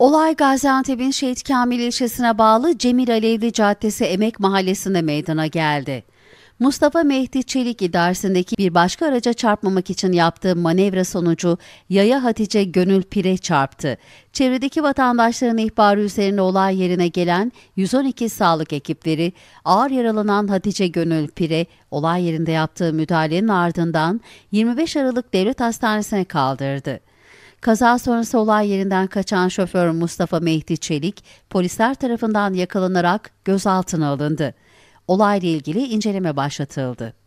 Olay Gaziantep'in Şehit Kamil ilçesine bağlı Cemil Alevli Caddesi Emek Mahallesi'nde meydana geldi. Mustafa Mehdi Çelik idaresindeki bir başka araca çarpmamak için yaptığı manevra sonucu yaya Hatice Gönül Pire çarptı. Çevredeki vatandaşların ihbarı üzerine olay yerine gelen 112 sağlık ekipleri ağır yaralanan Hatice Gönül Pire olay yerinde yaptığı müdahalenin ardından 25 Aralık Devlet Hastanesi'ne kaldırdı. Kaza sonrası olay yerinden kaçan şoför Mustafa Mehdi Çelik polisler tarafından yakalanarak gözaltına alındı. Olayla ilgili inceleme başlatıldı.